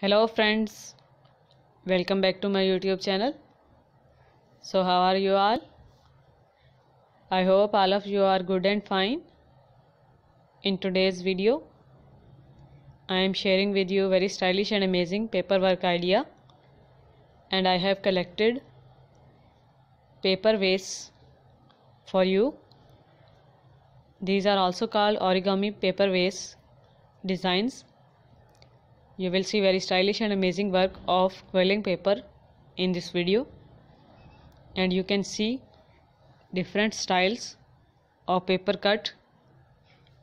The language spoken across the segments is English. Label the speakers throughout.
Speaker 1: hello friends welcome back to my youtube channel so how are you all i hope all of you are good and fine in today's video i am sharing with you very stylish and amazing paperwork idea and i have collected paper vase for you these are also called origami paper vase designs you will see very stylish and amazing work of quilling paper in this video and you can see different styles of paper cut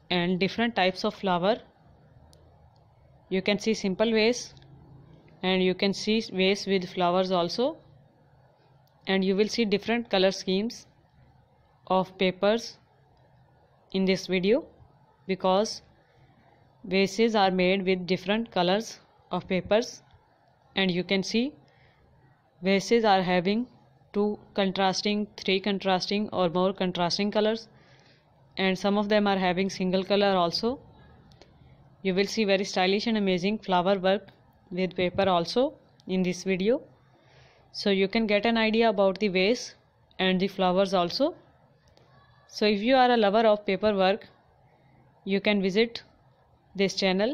Speaker 1: and different types of flower you can see simple ways, and you can see ways with flowers also and you will see different color schemes of papers in this video because vases are made with different colors of papers and you can see vases are having two contrasting three contrasting or more contrasting colors and some of them are having single color also you will see very stylish and amazing flower work with paper also in this video so you can get an idea about the vase and the flowers also so if you are a lover of paper work you can visit this channel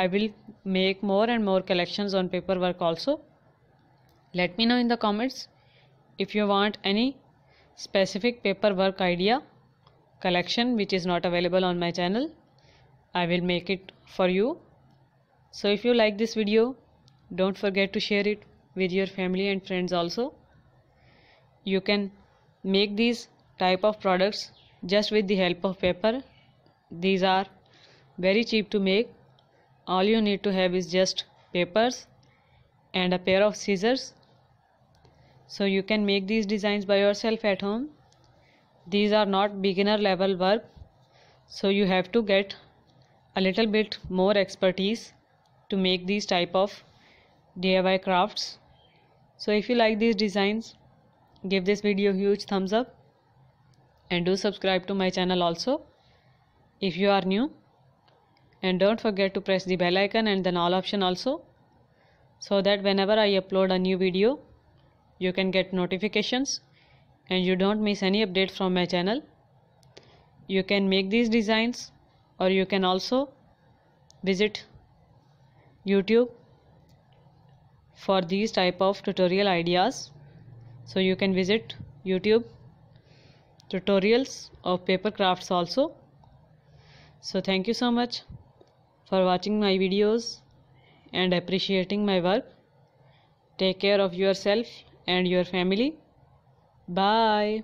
Speaker 1: I will make more and more collections on paperwork also let me know in the comments if you want any specific paperwork idea collection which is not available on my channel I will make it for you so if you like this video don't forget to share it with your family and friends also you can make these type of products just with the help of paper these are very cheap to make all you need to have is just papers and a pair of scissors so you can make these designs by yourself at home these are not beginner level work so you have to get a little bit more expertise to make these type of DIY crafts so if you like these designs give this video huge thumbs up and do subscribe to my channel also if you are new and don't forget to press the bell icon and then all option also so that whenever I upload a new video you can get notifications and you don't miss any update from my channel you can make these designs or you can also visit YouTube for these type of tutorial ideas so you can visit YouTube tutorials of paper crafts also so thank you so much for watching my videos and appreciating my work. Take care of yourself and your family. Bye.